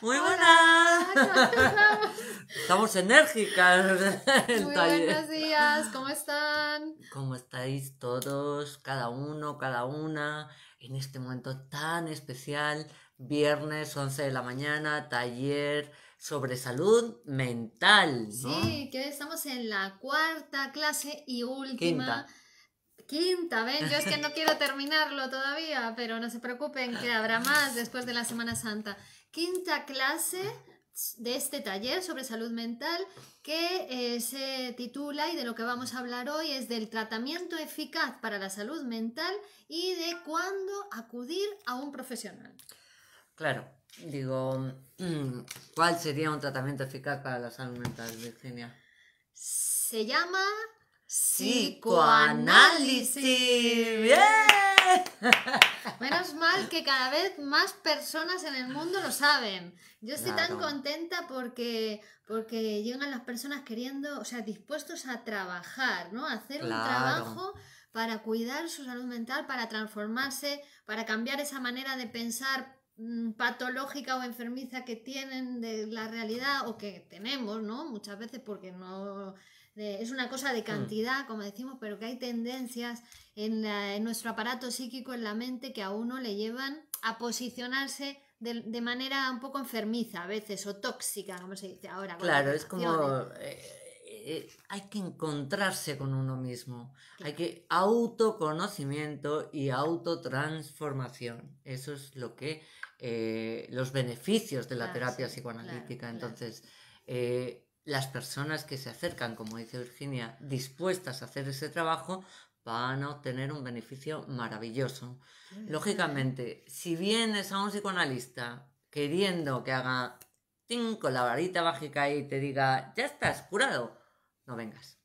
Muy buenas. Estamos enérgicas. Muy buenos días, ¿cómo están? ¿Cómo estáis todos, cada uno, cada una, en este momento tan especial? Viernes 11 de la mañana, taller sobre salud mental. Sí, que estamos en la cuarta clase y última. Quinta. Quinta, ven, yo es que no quiero terminarlo todavía, pero no se preocupen que habrá más después de la Semana Santa quinta clase de este taller sobre salud mental que eh, se titula y de lo que vamos a hablar hoy es del tratamiento eficaz para la salud mental y de cuándo acudir a un profesional. Claro, digo, mm, ¿cuál sería un tratamiento eficaz para la salud mental, Virginia? Se llama psicoanálisis. ¡Bien! Menos mal que cada vez más personas en el mundo lo saben. Yo estoy tan contenta porque, porque llegan las personas queriendo, o sea, dispuestos a trabajar, ¿no? hacer un trabajo para cuidar su salud mental, para transformarse, para cambiar esa manera de pensar mm, patológica o enfermiza que tienen de la realidad o que tenemos, ¿no? Muchas veces porque no es una cosa de mm. cantidad, como decimos, pero que hay tendencias en, nuestro aparato psíquico, en la mente, que a uno le llevan a posicionarse de, manera un poco enfermiza a veces, o tóxica, como se dice ahora. Claro, es como... Eh, eh, hay que encontrarse con uno mismo, hay que autoconocimiento y autotransformación. Eso es lo que eh, los beneficios de la terapia psicoanalítica. Entonces, las personas que se acercan, como dice Virginia, dispuestas a hacer ese trabajo, van a obtener un beneficio maravilloso. Lógicamente, si vienes a un psicoanalista queriendo que haga cinco la varita mágica y te diga, ya estás curado, no vengas.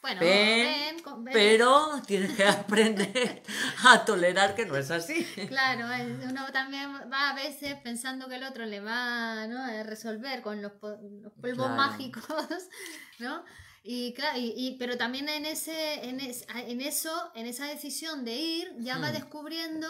Bueno, ven, pero tienes que aprender a tolerar que no es así. Claro, eh, uno también va a veces pensando que el otro le va a resolver con los, polvos mágicos, ¿no? Y claro, y, pero también en, ese, en, en eso, en esa decisión de ir, ya va hmm. descubriendo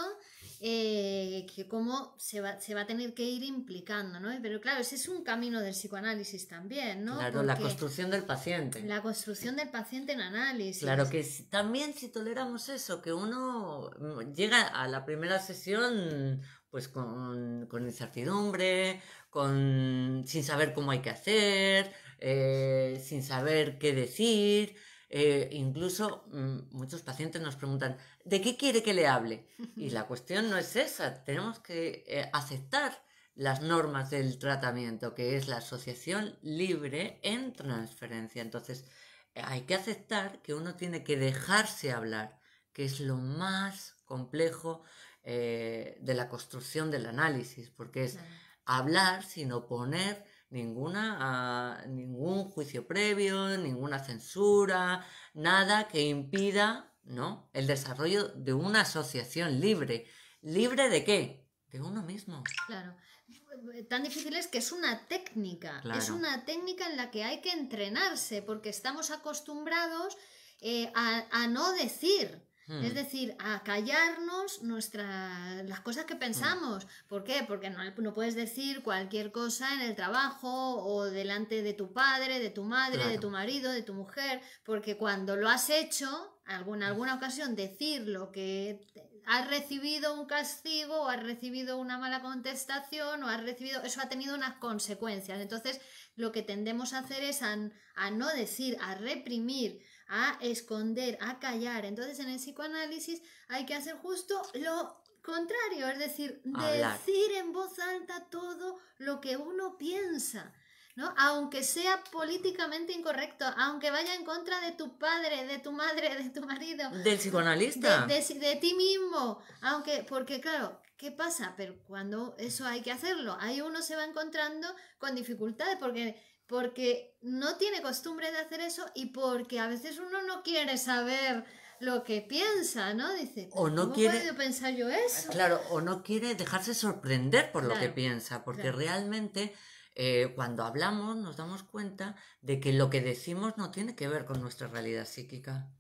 eh, que cómo se va, a tener que ir implicando, ¿no? Pero claro, ese es un camino del psicoanálisis también, ¿no? Claro, la construcción del paciente. La construcción del paciente en análisis. Claro, que también si toleramos eso, que uno mm, llega a la primera sesión pues con, incertidumbre, sin saber cómo hay que hacer, eh, sin saber qué decir, eh, incluso mm, muchos pacientes nos preguntan, ¿de qué quiere que le hable? Y la cuestión no es esa, tenemos que eh, aceptar las normas del tratamiento, que es la asociación libre en transferencia. Entonces, hay que aceptar que uno tiene que dejarse hablar, que es lo más complejo eh, de la construcción del análisis, porque es hablar sino poner ninguna, ah, ningún juicio previo, ninguna censura, nada que impida ¿no? el desarrollo de una asociación libre. ¿Libre de qué? De uno mismo. Claro. Tan difícil es que es una técnica, es una técnica en la que hay que entrenarse, porque estamos acostumbrados eh, a no decir, es hmm. decir, a callarnos nuestras las cosas que hmm. pensamos. ¿Por qué? Porque no, puedes decir cualquier cosa en el trabajo o delante de tu padre, de tu madre, de tu marido, de tu mujer, porque cuando lo has hecho, alguna, hmm. alguna ocasión, decir lo que has recibido un castigo o has recibido una mala contestación o has recibido, eso ha tenido unas consecuencias. Entonces, lo que tendemos a hacer es a no decir, a reprimir a esconder, a callar. Entonces en el psicoanálisis hay que hacer justo lo contrario, es decir, decir en voz alta todo lo que uno piensa. ¿no? Aunque sea políticamente incorrecto, aunque vaya en contra de tu padre, de tu madre, de tu marido. Del psicoanalista. De, ti mismo. Aunque, porque claro, ¿qué pasa? Pero cuando eso hay que hacerlo, ahí uno se va encontrando con dificultades, porque porque no tiene costumbre de hacer eso y porque a veces uno no quiere saber lo que piensa, ¿no? Dice, o no ¿cómo quiere, pensar yo eso? Claro, o no quiere dejarse sorprender por lo que piensa, porque realmente eh, cuando hablamos nos damos cuenta de que lo que decimos no tiene que ver con nuestra realidad psíquica.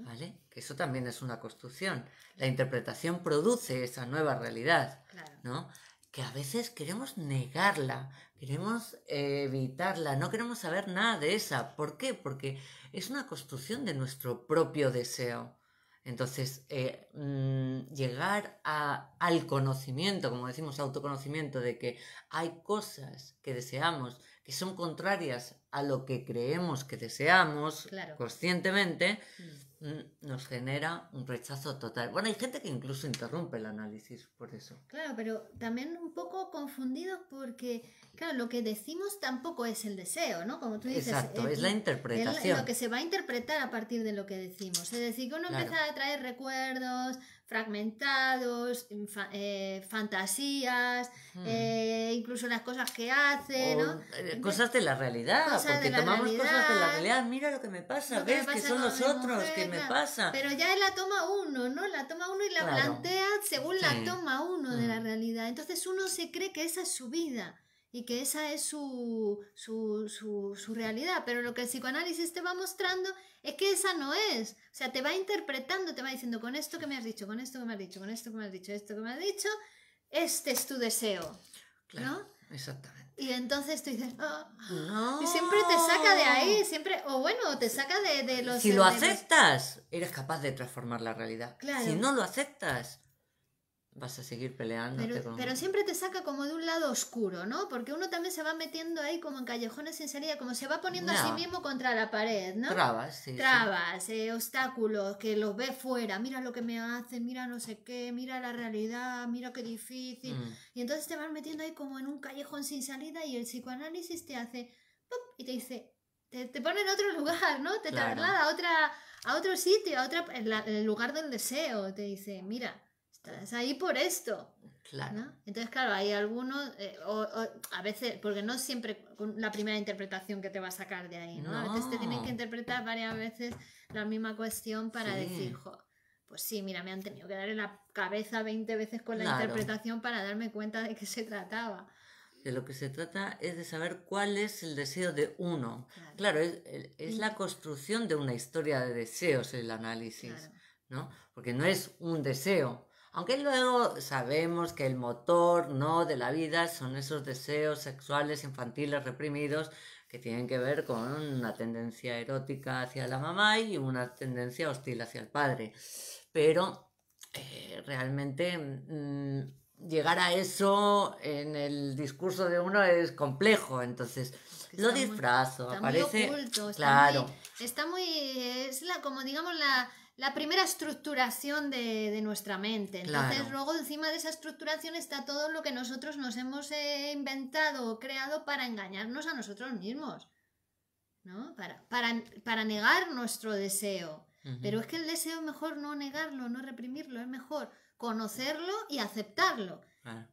¿Vale? Que eso también es una construcción. La interpretación produce esa nueva realidad, ¿no? que a veces queremos negarla, queremos evitarla, no queremos saber nada de esa. ¿Por qué? Porque es una construcción de nuestro propio deseo. Entonces, eh, mm, llegar al conocimiento, como decimos autoconocimiento, de que hay cosas que deseamos que son contrarias a lo que creemos que deseamos conscientemente, mm. Mm, nos genera un rechazo total. Bueno, hay gente que incluso interrumpe el análisis por eso. Claro, pero también un poco confundidos porque, claro, lo que decimos tampoco es el deseo, ¿no? Como tú dices. Exacto, es, la interpretación. Es lo que se va a interpretar a partir de lo que decimos. Es decir, que uno empieza a traer recuerdos, fragmentados, eh, fantasías, mm. eh, incluso las cosas que hacen eh, cosas de la realidad, porque tomamos cosas de la realidad, mira lo que me pasa, ves que, son los otros, que me pasa. Pero ya es la toma uno, ¿no? La toma uno y la plantea según la toma uno de la mm. realidad. Entonces uno se cree que esa es su vida y que esa es su, realidad. Pero lo que el psicoanálisis te va mostrando es que esa no es. O sea, te va interpretando, te va diciendo con esto que me has dicho, con esto que me has dicho, con esto que me has dicho, esto que me has dicho, este es tu deseo. Claro, Exactamente. Y entonces tú dices, no. Ah". y siempre te saca de ahí, siempre, o bueno, te saca de, de los... Si lo aceptas, eres capaz de transformar la realidad. Claro. Si no lo aceptas, vas a seguir peleando. Pero, siempre te saca como de un lado oscuro, ¿no? Porque uno también se va metiendo ahí como en callejones sin salida, como se va poniendo a sí mismo contra la pared, ¿no? Trabas, sí. Trabas, eh, obstáculos, que los ve fuera, mira lo que me hace mira no sé qué, mira la realidad, mira qué difícil. Mm. Y entonces te vas metiendo ahí como en un callejón sin salida y el psicoanálisis te hace, y te dice, te, pone en otro lugar, ¿no? Te traslada a, otra, a otro sitio, a otra, en el lugar del deseo, te dice, mira estás ahí por esto. Claro. Entonces, claro, hay algunos, eh, a veces, porque no siempre con la primera interpretación que te va a sacar de ahí, ¿no? A veces te tienen que interpretar varias veces la misma cuestión para decir, pues sí, mira, me han tenido que dar en la cabeza 20 veces con la interpretación para darme cuenta de qué se trataba. De lo que se trata es de saber cuál es el deseo de uno. Claro, es, la construcción de una historia de deseos el análisis, ¿no? Porque no es un deseo, aunque luego sabemos que el motor no de la vida son esos deseos sexuales infantiles reprimidos que tienen que ver con una tendencia erótica hacia la mamá y una tendencia hostil hacia el padre. Pero eh, realmente mm, llegar a eso en el discurso de uno es complejo, entonces lo disfrazo, aparece oculto, claro. está muy es la como digamos la la primera estructuración de, nuestra mente. Entonces, luego encima de esa estructuración está todo lo que nosotros nos hemos eh, inventado o creado para engañarnos a nosotros mismos, ¿no? Para, negar nuestro deseo. Pero es que el deseo es mejor no negarlo, no reprimirlo, es mejor conocerlo y aceptarlo.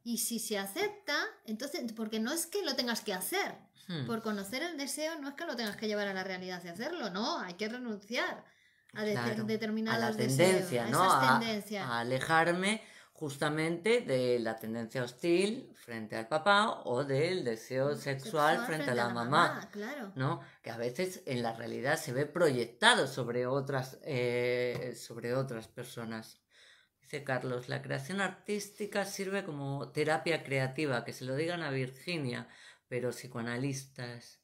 Y si se acepta, entonces, porque no es que lo tengas que hacer, hmm. por conocer el deseo no es que lo tengas que llevar a la realidad y hacerlo, no, hay que renunciar a determinadas tendencias, ¿no? A, alejarme justamente de la tendencia hostil frente al papá o del deseo mm, sexual, frente, a la, mamá, claro. ¿no? Que a veces en la realidad se ve proyectado sobre otras, eh, sobre otras personas. Dice Carlos, la creación artística sirve como terapia creativa, que se lo digan a Virginia, pero psicoanalistas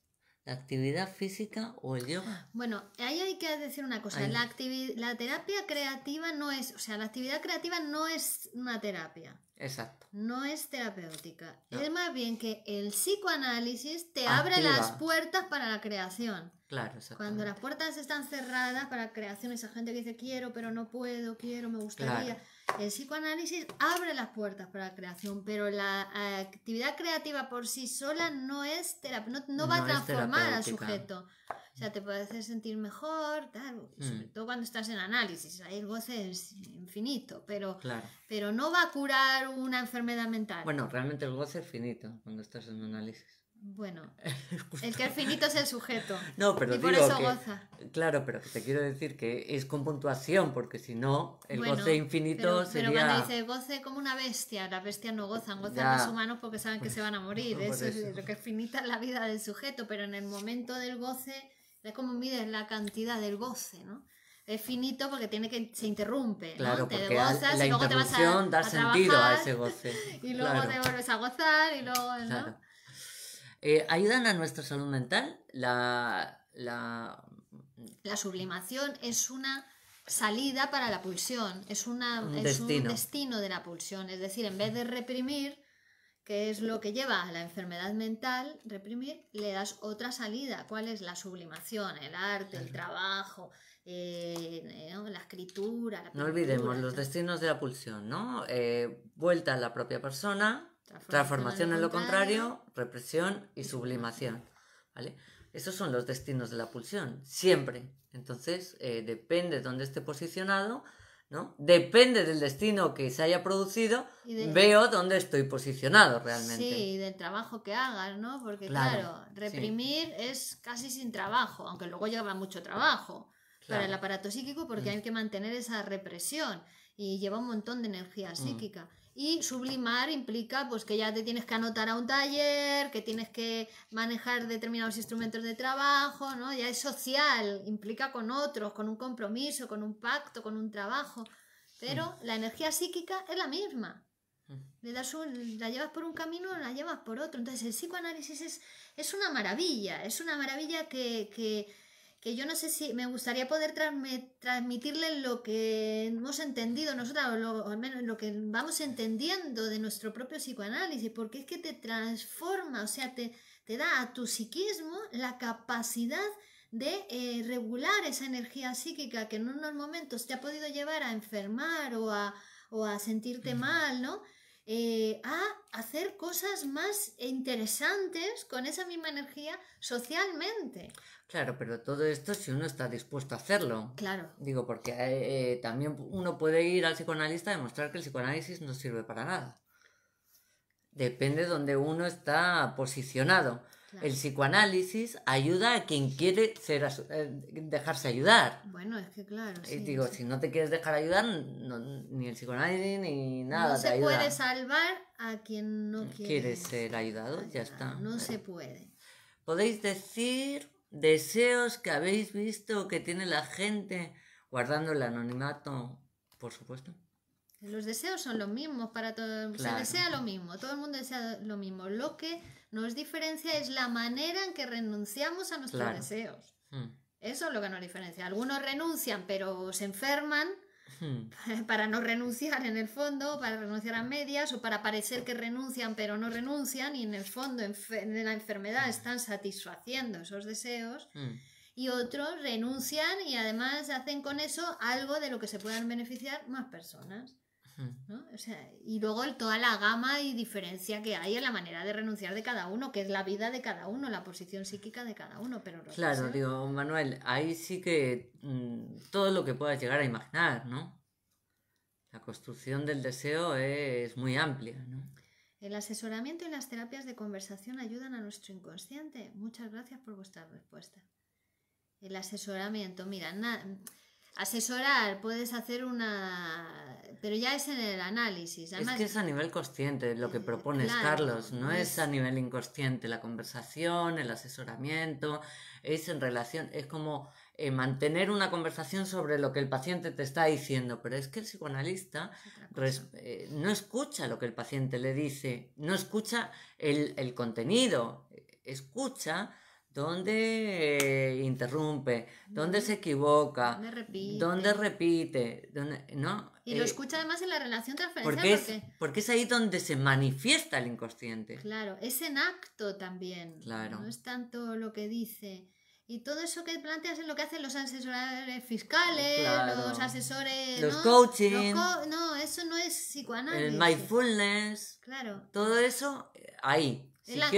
la actividad física o el yoga. Bueno, ahí hay que decir una cosa, la, la terapia creativa no es, o sea, la actividad creativa no es una terapia. Exacto. No es terapéutica. Es más bien que el psicoanálisis te abre las puertas para la creación. Claro, Cuando las puertas están cerradas para la creación, esa gente que dice quiero, pero no puedo, quiero, me gustaría. El psicoanálisis abre las puertas para la creación, pero la eh, actividad creativa por sí sola no es no, no, va a transformar al sujeto. O sea, te puede hacer sentir mejor, sobre mm. todo cuando estás en análisis, ahí el goce es infinito, pero, pero no va a curar una enfermedad mental. Bueno, realmente el goce es finito cuando estás en análisis. Bueno, el que es finito es el sujeto. No, pero y por eso goza. Claro, pero te quiero decir que es con puntuación, porque si no, el goce infinito pero, sería... Pero cuando dice goce como una bestia, las bestias no gozan, gozan los humanos porque saben que pues se van a morir. eso, es lo que es finita la vida del sujeto, pero en el momento del goce es como mides la cantidad del goce, ¿no? Es finito porque tiene que se interrumpe, Te gozas la y luego te vas a, da sentido a ese goce. Y luego te vuelves a gozar y luego, ¿no? Eh, ayudan a nuestra salud mental. La, la... sublimación es una salida para la pulsión, es, una, un, es destino. un destino de la pulsión. Es decir, en vez de reprimir, que es lo que lleva a la enfermedad mental, reprimir, le das otra salida. ¿Cuál es la sublimación? El arte, el trabajo, eh, la escritura. no olvidemos los destinos de la pulsión, ¿no? Eh, vuelta a la propia persona, Transformación, en lo contrario, represión y sublimación. Esos son los destinos de la pulsión, siempre. Entonces, eh, depende de dónde esté posicionado, ¿no? Depende del destino que se haya producido, veo dónde estoy posicionado realmente. Sí, y del trabajo que hagas, ¿no? Porque claro, reprimir es casi sin trabajo, aunque luego lleva mucho trabajo para el aparato psíquico porque mm. hay que mantener esa represión y lleva un montón de energía mm. psíquica. Y sublimar implica pues que ya te tienes que anotar a un taller, que tienes que manejar determinados instrumentos de trabajo, ¿no? Ya es social, implica con otros, con un compromiso, con un pacto, con un trabajo. Pero mm. la energía psíquica es la misma. Mm. Le das la llevas por un camino, la llevas por otro. Entonces el psicoanálisis es, es una maravilla, es una maravilla que que yo no sé si me gustaría poder transmitirle lo que hemos entendido nosotros, o, al menos lo que vamos entendiendo de nuestro propio psicoanálisis, porque es que te transforma, o sea, te, te da a tu psiquismo la capacidad de eh, regular esa energía psíquica que en unos momentos te ha podido llevar a enfermar o a, sentirte mal, ¿no? Eh, a hacer cosas más interesantes con esa misma energía socialmente. Claro, pero todo esto si uno está dispuesto a hacerlo. Claro. Digo, porque eh, también uno puede ir al psicoanalista a demostrar que el psicoanálisis no sirve para nada. Depende de donde uno está posicionado. El psicoanálisis ayuda a quien quiere ser eh, dejarse ayudar. Bueno, es que claro. y digo, si no te quieres dejar ayudar, ni el psicoanálisis ni nada. No se puede salvar a quien no quiere. ser ayudado, ya está. No se puede. Podéis decir deseos que habéis visto que tiene la gente guardando el anonimato, por supuesto. Los deseos son los mismos para todo Se desea lo mismo, todo el mundo desea lo mismo. Lo que nos diferencia es la manera en que renunciamos a nuestros deseos. Hmm. Eso es lo que nos diferencia. Algunos renuncian pero se enferman Hmm. para no renunciar en el fondo, para renunciar a medias o para parecer que renuncian pero no renuncian y en el fondo de la enfermedad hmm. están satisfaciendo esos deseos. Hmm. Y otros renuncian y además hacen con eso algo de lo que se puedan beneficiar más personas. O y luego toda la gama y diferencia que hay en la manera de renunciar de cada uno, que es la vida de cada uno, la posición psíquica de cada uno. Pero claro, digo, Manuel, ahí sí que mm, todo lo que puedas llegar a imaginar, ¿no? La construcción del deseo es muy amplia, ¿no? El asesoramiento y las terapias de conversación ayudan a nuestro inconsciente. Muchas gracias por vuestra respuesta. El asesoramiento, mira, asesorar, puedes hacer una pero ya es en el análisis. es que es a nivel consciente lo que eh, propones, Carlos, no es... a nivel inconsciente. La conversación, el asesoramiento, es en relación, es como eh, mantener una conversación sobre lo que el paciente te está diciendo, pero es que el psicoanalista eh, no escucha lo que el paciente le dice, no escucha el contenido, escucha donde eh, interrumpe, donde se equivoca, donde repite, dónde ¿no? Y lo eh, escucha además en la relación transferencial. Porque es, ahí donde se manifiesta el inconsciente. Claro, es en acto también. Claro. No es tanto lo que dice. Y todo eso que planteas es lo que hacen los asesores fiscales, los asesores. Los coaching. no, eso no es psicoanálisis. El mindfulness. Claro. Todo eso eh, ahí la,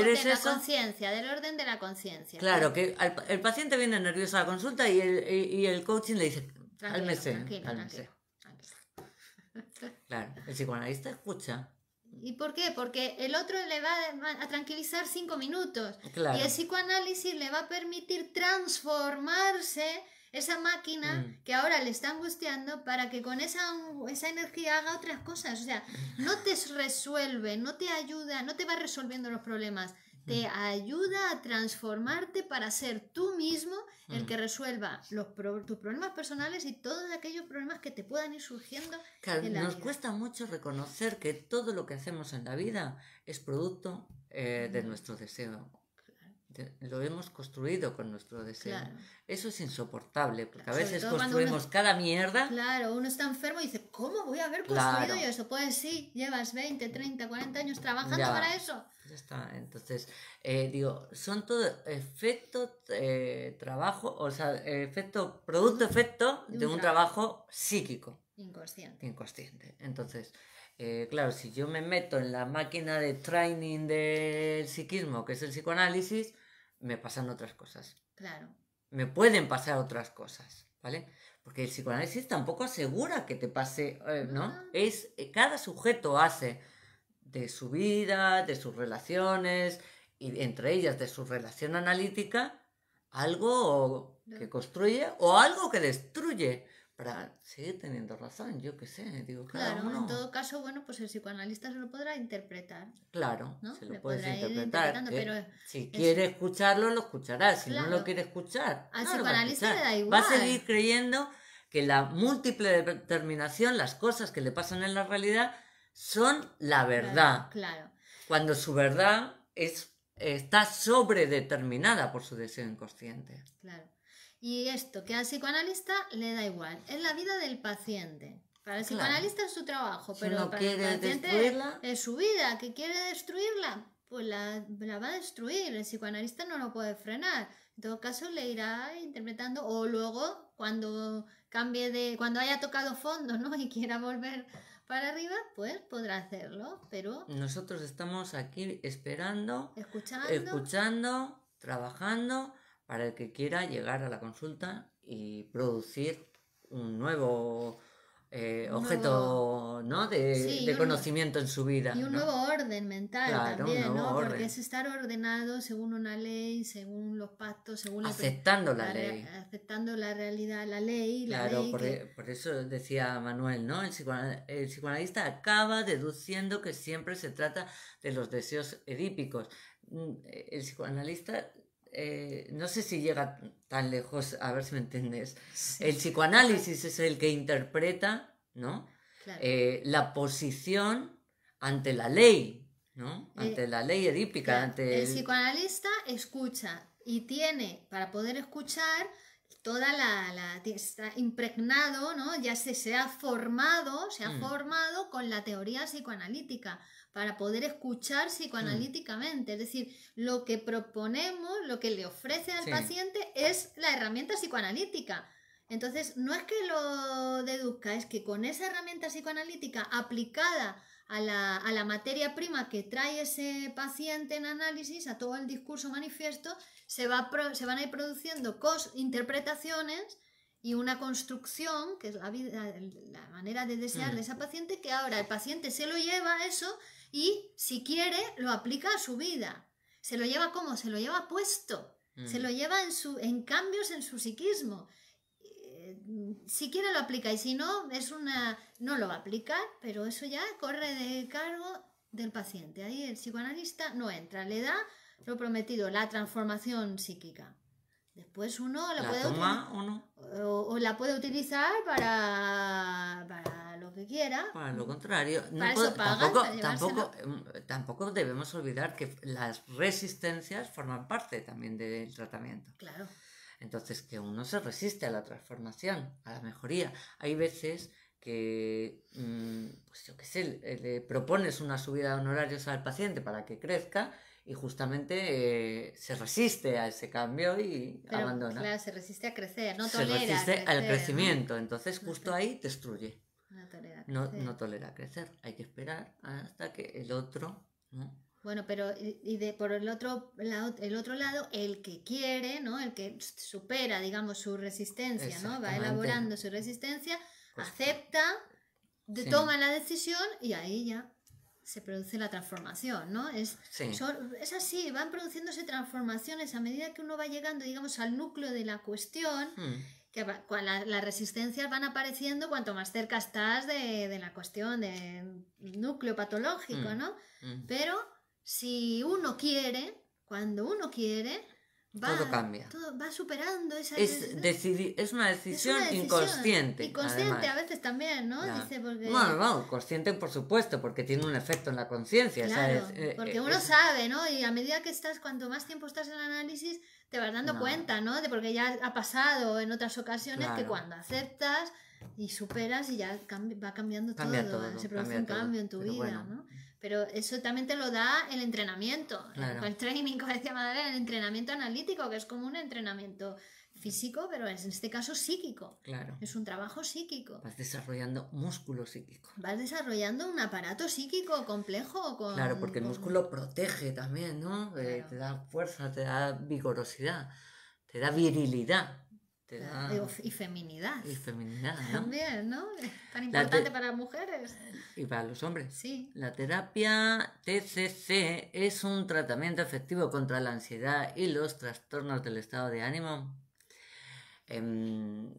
conciencia, del orden de la conciencia. Claro, que el paciente viene nervioso a la consulta y el, coaching le dice, tranquilo, cálmese, tranquilo, Claro, el psicoanalista escucha. ¿Y por qué? Porque el otro le va a tranquilizar cinco minutos. Y el psicoanálisis le va a permitir transformarse esa máquina mm. que ahora le está angustiando para que con esa, esa energía haga otras cosas. O sea, no te resuelve, no te ayuda, no te va resolviendo los problemas. Te mm. ayuda a transformarte para ser tú mismo el mm. que resuelva los tus problemas personales y todos aquellos problemas que te puedan ir surgiendo. nos cuesta mucho reconocer que todo lo que hacemos en la vida es producto eh, de nuestro deseo lo hemos construido con nuestro deseo. Eso es insoportable, porque a veces construimos cada mierda. Claro, uno está enfermo y dice, ¿cómo voy a haber construido eso? Pues sí, llevas 20, 30, 40 años trabajando para eso. Ya está, entonces, eh, digo, son todo efecto, eh, trabajo, o sea, efecto, producto, efecto de un, trabajo, psíquico. Inconsciente. Inconsciente. Entonces, eh, claro, si yo me meto en la máquina de training del psiquismo, que es el psicoanálisis, me pasan otras cosas. Claro. Me pueden pasar otras cosas, ¿vale? Porque el psicoanálisis tampoco asegura que te pase, eh, ¿no? Es, eh, cada sujeto hace de su vida, de sus relaciones, y entre ellas de su relación analítica, algo que construye o algo que destruye para seguir teniendo razón, yo qué sé, digo, claro, en todo caso, bueno, pues el psicoanalista se lo podrá interpretar. Claro, se lo podrá interpretar. ¿eh? pero si quiere escucharlo, lo escuchará, si no lo quiere escuchar, al psicoanalista da igual. Va a seguir creyendo que la múltiple determinación, las cosas que le pasan en la realidad, son la verdad. Claro. Cuando su verdad es, está sobredeterminada por su deseo inconsciente. Claro. Y esto, que al psicoanalista le da igual, es la vida del paciente. Para el psicoanalista es su trabajo, pero para el paciente es su vida, que quiere destruirla, pues la, va a destruir, el psicoanalista no lo puede frenar. En todo caso le irá interpretando o luego cuando cambie de cuando haya tocado fondo, ¿no? y quiera volver para arriba, pues podrá hacerlo, pero nosotros estamos aquí esperando, escuchando trabajando para el que quiera llegar a la consulta y producir un nuevo eh, objeto de, conocimiento en su vida. Y un nuevo orden mental también, Porque es estar ordenado según una ley, según los pactos, según aceptando la, ley. Aceptando la realidad, la ley. claro, e-, por, eso decía Manuel, ¿no? el psicoanalista acaba deduciendo que siempre se trata de los deseos edípicos. Mm, e-, el psicoanalista eh, no sé si llega tan lejos, a ver si me entiendes. El psicoanálisis es el que interpreta, ¿no? Eh, la posición ante la ley, ¿no? Eh, ante la ley edípica. el psicoanalista escucha y tiene, para poder escuchar, toda la, está impregnado, ¿no? Ya se, se ha formado, se ha mm. formado con la teoría psicoanalítica para poder escuchar psicoanalíticamente. Es decir, lo que proponemos, lo que le ofrece al paciente es la herramienta psicoanalítica. Entonces, no es que lo deduzca, es que con esa herramienta psicoanalítica aplicada a la, materia prima que trae ese paciente en análisis, a todo el discurso manifiesto, se, va, se van a ir produciendo cos, interpretaciones y una construcción, que es la, la manera de desearle a esa mm. paciente, que ahora el paciente se lo lleva a eso y si quiere lo aplica a su vida. Se lo lleva como, se lo lleva puesto, se mm. lo lleva en, su, en cambios en su psiquismo. Eh, si quiere lo aplica y si no, es una no lo va a aplicar, pero eso ya corre de cargo del paciente. Ahí el psicoanalista no entra, le da lo prometido, la transformación psíquica. Después uno la, puede o no? O, la puede utilizar para, lo que quiera. Para lo contrario. No tampoco, em, tampoco, debemos olvidar que las resistencias forman parte también del tratamiento. Claro. Entonces, que uno se resiste a la transformación, a la mejoría. Hay veces que, mm, pues yo le propones una subida de honorarios al paciente para que crezca y justamente eh, se resiste a ese cambio y abandona. Claro, se resiste a crecer, no tolera. Se resiste al crecimiento, entonces justo ahí destruye. No tolera, crecer. No, tolera crecer, hay que esperar hasta que el otro... Bueno, pero y de, por el otro, el otro lado, el que quiere, ¿no? El que supera, digamos, su resistencia, ¿no? Va elaborando su resistencia, acepta, toma la decisión y ahí ya se produce la transformación, ¿no? Es, es así, van produciéndose transformaciones a medida que uno va llegando, digamos, al núcleo de la cuestión, hmm. que las resistencias van apareciendo cuanto más cerca estás de, la cuestión, del núcleo patológico, hmm. ¿no? Hmm. Pero si uno quiere, cuando uno quiere, todo cambia. Todo va superando esa es, una decisión inconsciente. Inconsciente a veces también, ¿no? Bueno, no, consciente por supuesto, porque tiene un efecto en la conciencia. Eh, porque eh, uno sabe, ¿no? Y a medida que estás, cuanto más tiempo estás en análisis, te vas dando cuenta, ¿no? De porque ya ha pasado en otras ocasiones que cuando aceptas y superas y ya va cambiando todo, se produce un cambio en tu vida, ¿no? Pero eso también te lo da el entrenamiento, el training, como el entrenamiento analítico, que es como un entrenamiento físico, pero en este caso psíquico. Claro. Es un trabajo psíquico. Vas desarrollando músculo psíquico. Vas desarrollando un aparato psíquico complejo. claro, porque el músculo protege también, ¿no? Eh, te da fuerza, te da vigorosidad, te da virilidad. Y feminidad. Y feminidad. También, ¿no? tan importante para las mujeres. Y para los hombres. Sí. La terapia TCC es un tratamiento efectivo contra la ansiedad y los trastornos del estado de ánimo. Em,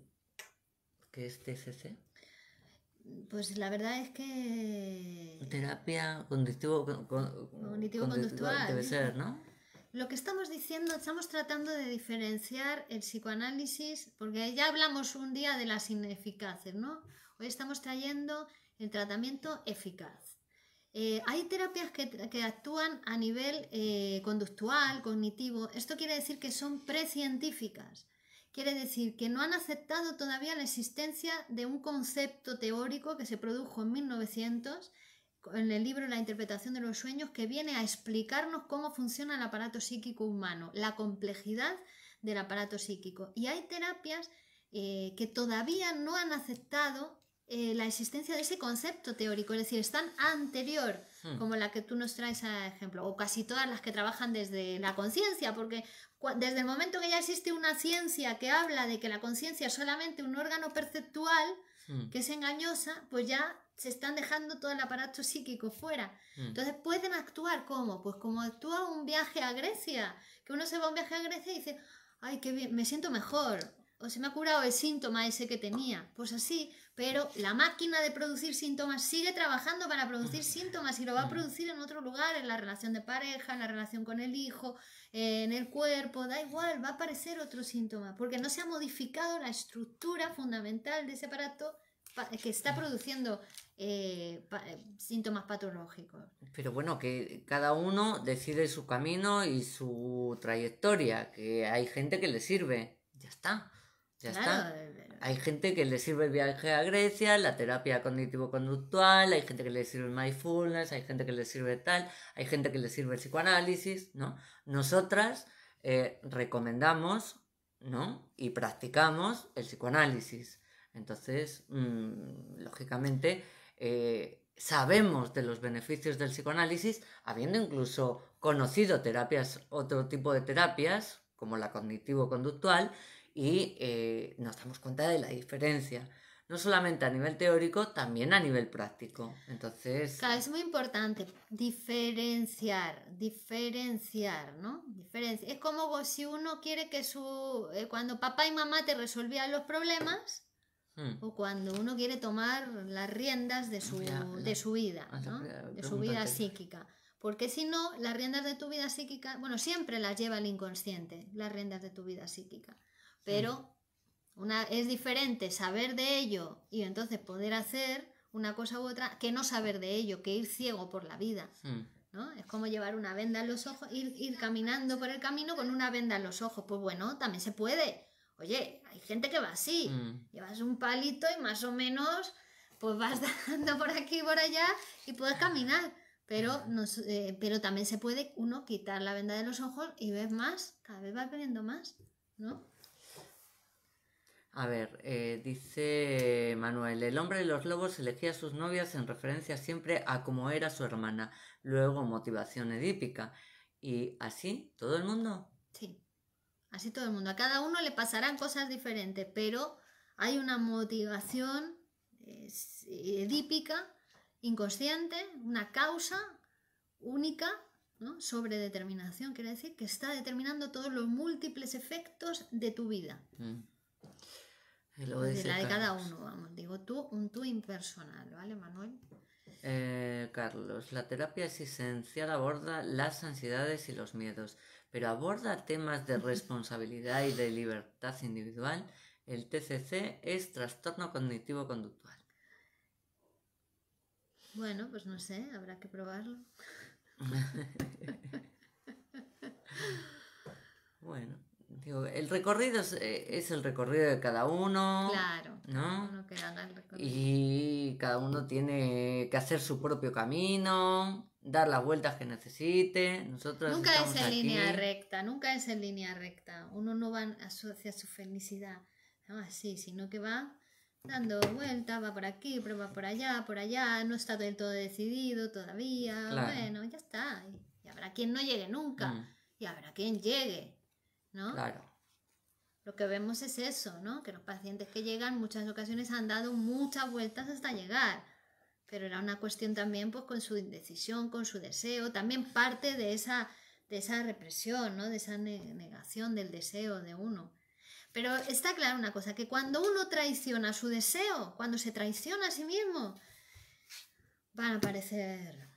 ¿Qué es TCC? Pues la verdad es que... Terapia cognitivo-conductual. debe ser, ¿no? lo que estamos diciendo, estamos tratando de diferenciar el psicoanálisis, porque ya hablamos un día de las ineficaces, ¿no? Hoy estamos trayendo el tratamiento eficaz. Eh, hay terapias que, actúan a nivel eh, conductual, cognitivo. Esto quiere decir que son precientíficas. Quiere decir que no han aceptado todavía la existencia de un concepto teórico que se produjo en 1900 en el libro La interpretación de los sueños, que viene a explicarnos cómo funciona el aparato psíquico humano, la complejidad del aparato psíquico. Y hay terapias eh, que todavía no han aceptado eh, la existencia de ese concepto teórico, es decir, están anterior, hmm. como la que tú nos traes a ejemplo, o casi todas las que trabajan desde la conciencia, porque desde el momento que ya existe una ciencia que habla de que la conciencia es solamente un órgano perceptual, hmm. que es engañosa, pues ya se están dejando todo el aparato psíquico fuera. Mm. Entonces pueden actuar como, pues como actúa un viaje a Grecia, que uno se va a un viaje a Grecia y dice, ay, qué bien, me siento mejor, o se me ha curado el síntoma ese que tenía, pues así, pero la máquina de producir síntomas sigue trabajando para producir síntomas y lo va a mm. producir en otro lugar, en la relación de pareja, en la relación con el hijo, en el cuerpo, da igual, va a aparecer otro síntoma, porque no se ha modificado la estructura fundamental de ese aparato que está mm. produciendo eh, eh, síntomas patológicos. Pero bueno, que cada uno decide su camino y su trayectoria, que hay gente que le sirve, ya está. Ya está. Eh, hay gente que le sirve el viaje a Grecia, la terapia cognitivo-conductual, hay gente que le sirve el mindfulness, hay gente que le sirve tal, hay gente que le sirve el psicoanálisis, ¿no? Nosotras recomendamos, ¿no? Y practicamos el psicoanálisis. Entonces, mm, lógicamente, eh, sabemos de los beneficios del psicoanálisis, habiendo incluso conocido terapias, otro tipo de terapias, como la cognitivo-conductual, y eh, nos damos cuenta de la diferencia. No solamente a nivel teórico, también a nivel práctico. Entonces. es muy importante diferenciar, diferenciar, ¿no? Es como si uno quiere que su. Eh, cuando papá y mamá te resolvían los problemas, Mm. O cuando uno quiere tomar las riendas de su, de su vida, de su vida psíquica. Porque si no, las riendas de tu vida psíquica, bueno, siempre las lleva el inconsciente, las riendas de tu vida psíquica. Pero una, es diferente saber de ello y entonces poder hacer una cosa u otra que no saber de ello, que ir ciego por la vida. Mm. ¿no? Es como llevar una venda en los ojos, ir, ir caminando por el camino con una venda en los ojos. Pues bueno, también se puede. Oye, hay gente que va así. Mm. Llevas un palito y más o menos pues vas dando por aquí y por allá y puedes caminar. Pero, eh, pero también se puede uno quitar la venda de los ojos y ver más, cada vez vas viendo más, ¿no? A ver, eh, dice Manuel, el hombre de los lobos elegía a sus novias en referencia siempre a cómo era su hermana, luego motivación edípica, y así todo el mundo. Así todo el mundo. A cada uno le pasarán cosas diferentes, pero hay una motivación eh, edípica, inconsciente, una causa única sobre determinación, quiere decir que está determinando todos los múltiples efectos de tu vida. Mm. De la de cada uno, vamos. Digo tú, un tú impersonal, ¿vale, Manuel? Eh, Carlos, la terapia es esencial, aborda las ansiedades y los miedos, pero aborda temas de responsabilidad y de libertad individual, el TCC es trastorno cognitivo conductual. Bueno, pues no sé, habrá que probarlo. bueno, digo, el recorrido eh, es, el recorrido de cada uno. Claro, ¿no? Y cada uno tiene que hacer su propio camino dar las vueltas que necesite. Nosotros nunca es en línea recta, nunca es en línea recta. Uno no va hacia su felicidad, no, así, sino que va dando vueltas, va por aquí, va por allá, por allá, no está del todo decidido todavía. Bueno, ya está. Y habrá quien no llegue nunca, mm. y habrá quien llegue, ¿no? Claro. Lo que vemos es eso, ¿no? Que los pacientes que llegan muchas ocasiones han dado muchas vueltas hasta llegar pero era una cuestión también pues con su indecisión, con su deseo, también parte de esa, de esa represión, ¿no? de esa negación del deseo de uno. Pero está claro una cosa, que cuando uno traiciona su deseo, cuando se traiciona a sí mismo, van a aparecer,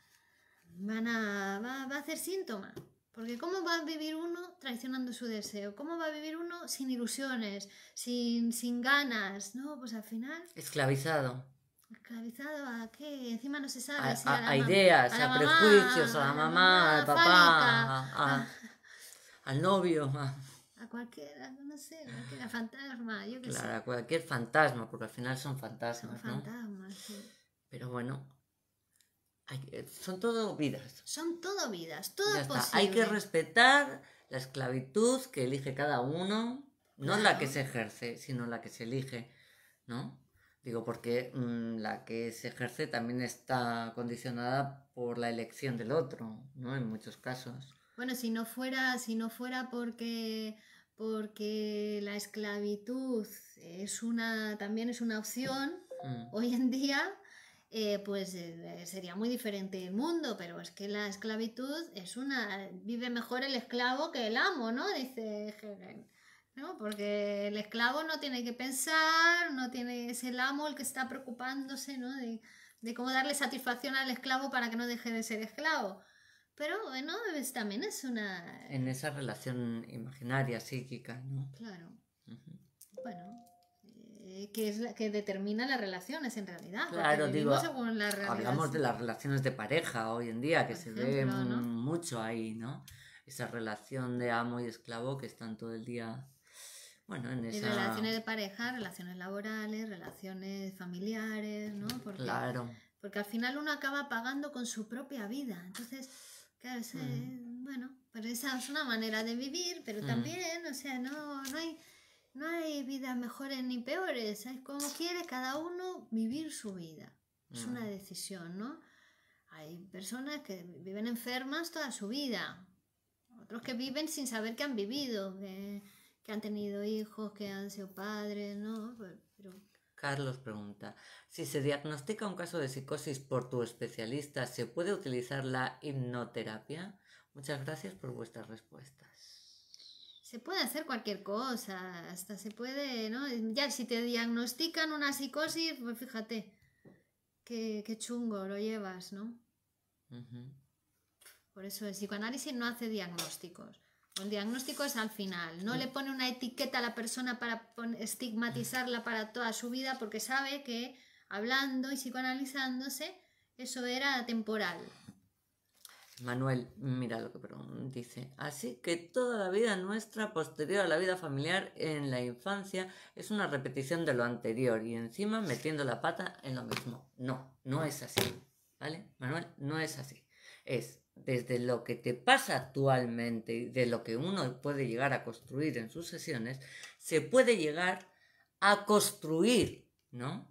van a, va, a hacer síntomas. Porque ¿cómo va a vivir uno traicionando su deseo? ¿Cómo va a vivir uno sin ilusiones, sin, sin ganas? ¿No? Pues al final... Esclavizado esclavizado a qué, encima no se sabe. A, ideas, a, prejuicios, a la mamá, al papá, al novio. A cualquiera, no sé, a cualquier fantasma, claro, a cualquier fantasma, porque al final son fantasmas, son fantasmas, sí. Pero bueno, son todo vidas. Son todo vidas, todo posible. Hay que respetar la esclavitud que elige cada uno, no la que se ejerce, sino la que se elige, ¿no? Digo, porque mm, la que se ejerce también está condicionada por la elección del otro, ¿no? En muchos casos. Bueno, si no fuera, si no fuera porque, porque la esclavitud es una, también es una opción, mm. hoy en día eh, pues eh, sería muy diferente el mundo, pero es que la esclavitud es una, vive mejor el esclavo que el amo, ¿no? Dice Hegel. ¿no? Porque el esclavo no tiene que pensar, no tiene, es el amo el que está preocupándose, ¿no? De, de cómo darle satisfacción al esclavo para que no deje de ser esclavo. Pero bueno, también es una... En esa relación imaginaria, psíquica, ¿no? Claro. Bueno, eh, que es la que determina las relaciones en realidad. Claro, digo, hablamos de las relaciones de pareja hoy en día, que se ve mucho ahí, ¿no? Esa relación de amo y esclavo que están todo el día bueno, en Relaciones de pareja, relaciones laborales, relaciones familiares, ¿no? Porque, al final uno acaba pagando con su propia vida. Entonces, claro, mm. bueno, pero esa es una manera de vivir, pero mm. también, o sea, no, hay... No hay vidas mejores ni peores, es como quiere cada uno vivir su vida. Es una mm. decisión, ¿no? Hay personas que viven enfermas toda su vida, otros que viven sin saber que han vivido, que que han tenido hijos, que han sido padres, ¿no? Carlos pregunta, si se diagnostica un caso de psicosis por tu especialista, ¿se puede utilizar la hipnoterapia? Muchas gracias por vuestras respuestas. Se puede hacer cualquier cosa, hasta se puede, ¿no? Ya si te diagnostican una psicosis, pues fíjate, qué, chungo lo llevas, ¿no? Por eso el psicoanálisis no hace diagnósticos. El diagnóstico es al final, no le mm. pone una etiqueta a la persona para estigmatizarla mm. para toda su vida porque sabe que hablando y psicoanalizándose eso era temporal. Manuel, mira lo que dice. Así que toda la vida nuestra posterior a la vida familiar en la infancia es una repetición de lo anterior y encima metiendo la pata en lo mismo. No, no es así. ¿Vale? Manuel, no es así. Es desde lo que te pasa actualmente y de lo que uno puede llegar a construir en sus sesiones, se puede llegar a construir, ¿no?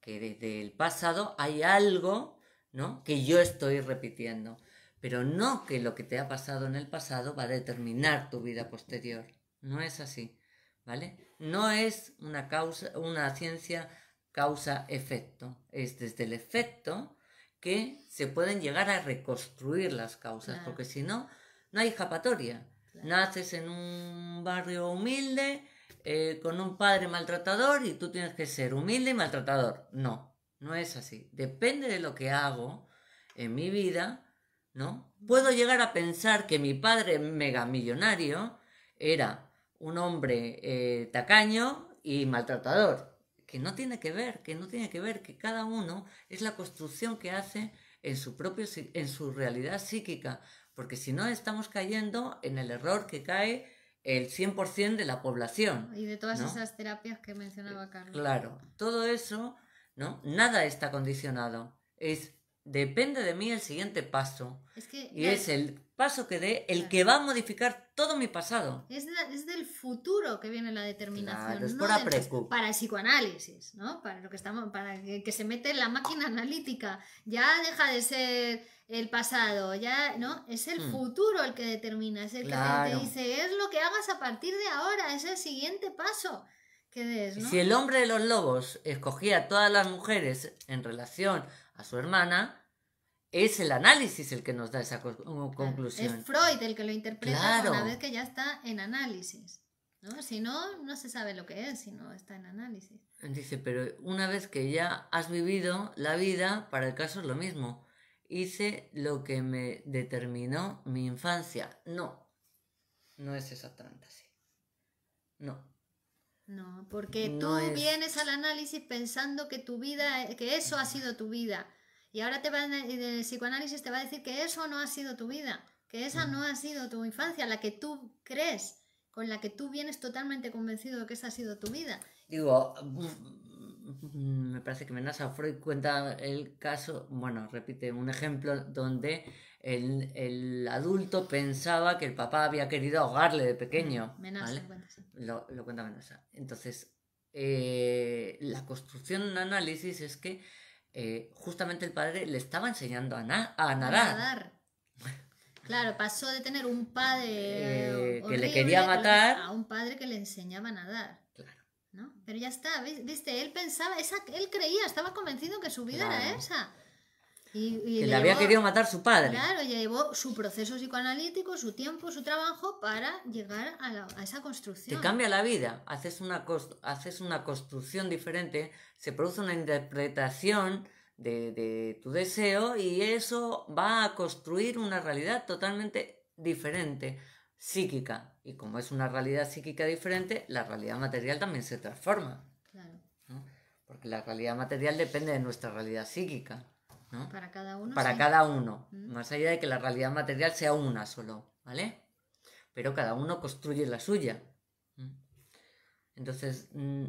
Que desde el pasado hay algo, ¿no? Que yo estoy repitiendo, pero no que lo que te ha pasado en el pasado va a determinar tu vida posterior. No es así, ¿vale? No es una causa, una ciencia causa-efecto, es desde el efecto que se pueden llegar a reconstruir las causas, porque si no, no hay japatoria. Naces en un barrio humilde, eh, con un padre maltratador y tú tienes que ser humilde y maltratador. No, no es así. Depende de lo que hago en mi vida, ¿no? Puedo llegar a pensar que mi padre megamillonario era un hombre eh, tacaño y maltratador que no tiene que ver, que no tiene que ver, que cada uno es la construcción que hace en su propio en su realidad psíquica, porque si no estamos cayendo en el error que cae el 100% de la población. Y de todas esas terapias que mencionaba eh, Carlos. Claro, todo eso, ¿no? Nada está condicionado. Es depende de mí el siguiente paso. y es el paso que dé el que va a modificar todo mi pasado. Es, del futuro que viene la determinación. para psicoanálisis, ¿no? Para lo que estamos, para que, se mete en la máquina analítica. Ya deja de ser el pasado, ya, ¿no? Es el hmm. futuro el que determina, es el que te dice, es lo que hagas a partir de ahora, es el siguiente paso. que des, Si el hombre de los lobos escogía a todas las mujeres en relación a su hermana, es el análisis el que nos da esa conclusión. Es Freud el que lo interpreta una vez que ya está en análisis. Si no, no se sabe lo que es, si no está en análisis. Dice, pero una vez que ya has vivido la vida, para el caso es lo mismo. Hice lo que me determinó mi infancia. No, no es exactamente así. No. No, porque tú vienes al análisis pensando que tu vida, que eso ha sido tu vida y ahora te va, el psicoanálisis te va a decir que eso no ha sido tu vida, que esa mm. no ha sido tu infancia, la que tú crees, con la que tú vienes totalmente convencido de que esa ha sido tu vida. Digo, mm, me parece que Menasa Freud cuenta el caso, bueno, repite un ejemplo donde el, adulto pensaba que el papá había querido ahogarle de pequeño. Mm, Menasa, ¿vale? lo, cuenta Menasa. Entonces, eh, la construcción de un análisis es que eh, justamente el padre le estaba enseñando a, nadar. Claro, pasó de tener un padre eh, que le quería matar a un padre que le enseñaba a nadar. Pero ya está, viste, él pensaba, él creía, estaba convencido que su vida era esa. Y, le, había querido matar su padre. Claro, llevó su proceso psicoanalítico, su tiempo, su trabajo para llegar a, esa construcción. Te cambia la vida, haces una, haces una construcción diferente, se produce una interpretación de, tu deseo y eso va a construir una realidad totalmente diferente, psíquica. Y como es una realidad psíquica diferente, la realidad material también se transforma. Claro. Porque la realidad material depende de nuestra realidad psíquica. Para cada uno. Para cada uno, más allá de que la realidad material sea una solo, ¿vale? Pero cada uno construye la suya. Entonces, mm,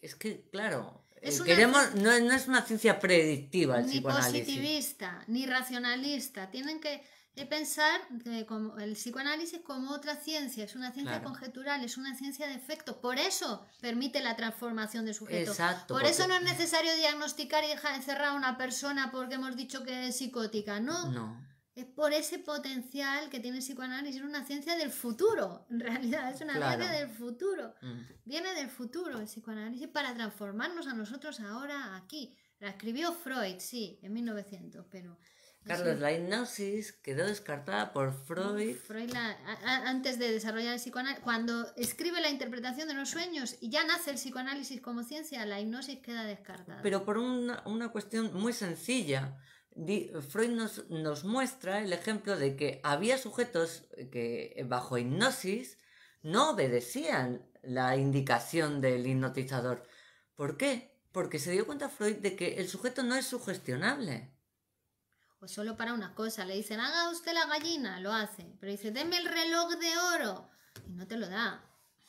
es que, claro, queremos, no, es una ciencia predictiva el psicoanálisis. Ni positivista, ni racionalista. Tienen que es pensar que el psicoanálisis como otra ciencia, es una ciencia conjetural, es una ciencia de efecto Por eso permite la transformación de sujetos Por eso no es necesario diagnosticar y dejar encerrar a una persona porque hemos dicho que es psicótica, ¿no? Es por ese potencial que tiene el psicoanálisis, es una ciencia del futuro, en realidad, es una ciencia del futuro. Mm. Viene del futuro el psicoanálisis para transformarnos a nosotros ahora aquí. La escribió Freud, sí, en 1900, pero Carlos, la hipnosis quedó descartada por Freud. antes de desarrollar el psicoanálisis, cuando escribe la interpretación de los sueños y ya nace el psicoanálisis como ciencia, la hipnosis queda descartada. Pero por una, cuestión muy sencilla. Freud nos, nos, muestra el ejemplo de que había sujetos que bajo hipnosis no obedecían la indicación del hipnotizador. ¿Por qué? Porque se dio cuenta Freud de que el sujeto no es sugestionable. Pues solo para una cosa. Le dicen, haga usted la gallina, lo hace. Pero dice, deme el reloj de oro. Y no te lo da.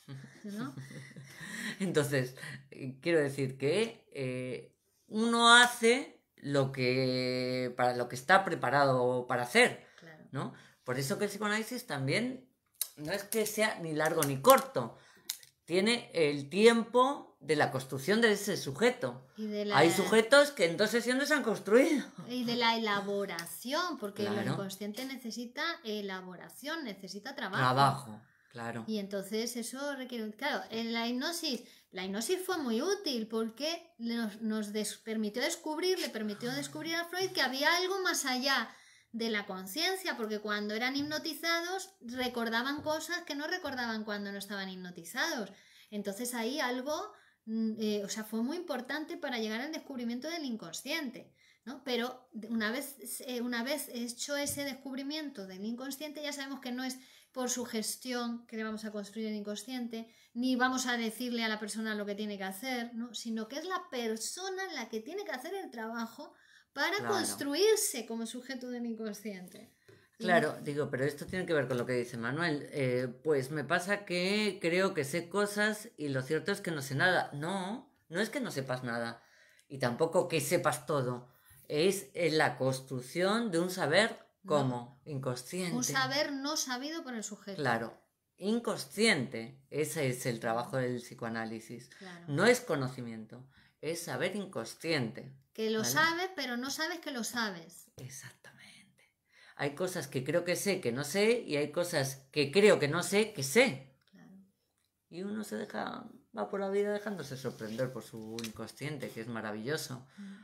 Entonces, eh, quiero decir que eh, uno hace lo que, para lo que está preparado para hacer. ¿no? Por eso que el psicoanálisis también no es que sea ni largo ni corto. Tiene el tiempo de la construcción de ese sujeto. Hay sujetos que en dos sesiones han construido. Y de la elaboración, porque el inconsciente necesita elaboración, necesita trabajo. Trabajo, claro. Y entonces eso requiere... Claro, en la hipnosis, la hipnosis fue muy útil porque nos, permitió descubrir, le permitió descubrir a Freud que había algo más allá de la conciencia, porque cuando eran hipnotizados recordaban cosas que no recordaban cuando no estaban hipnotizados. Entonces ahí algo Mm, eh, o sea, fue muy importante para llegar al descubrimiento del inconsciente, ¿no? Pero una vez, eh, una vez hecho ese descubrimiento del inconsciente, ya sabemos que no es por su gestión que le vamos a construir el inconsciente, ni vamos a decirle a la persona lo que tiene que hacer, ¿no? sino que es la persona la que tiene que hacer el trabajo para construirse como sujeto del inconsciente. Claro, digo, pero esto tiene que ver con lo que dice Manuel. Eh, pues me pasa que creo que sé cosas y lo cierto es que no sé nada. No, no es que no sepas nada y tampoco que sepas todo. Es eh, la construcción de un saber como inconsciente. Un saber no sabido por el sujeto. Claro, inconsciente. Ese es el trabajo del psicoanálisis. No es conocimiento, es saber inconsciente. Que lo sabes, pero no sabes que lo sabes. Exacto hay cosas que creo que sé que no sé y hay cosas que creo que no sé que sé. Y uno se deja, va por la vida dejándose sorprender por su inconsciente, que es maravilloso. Mm.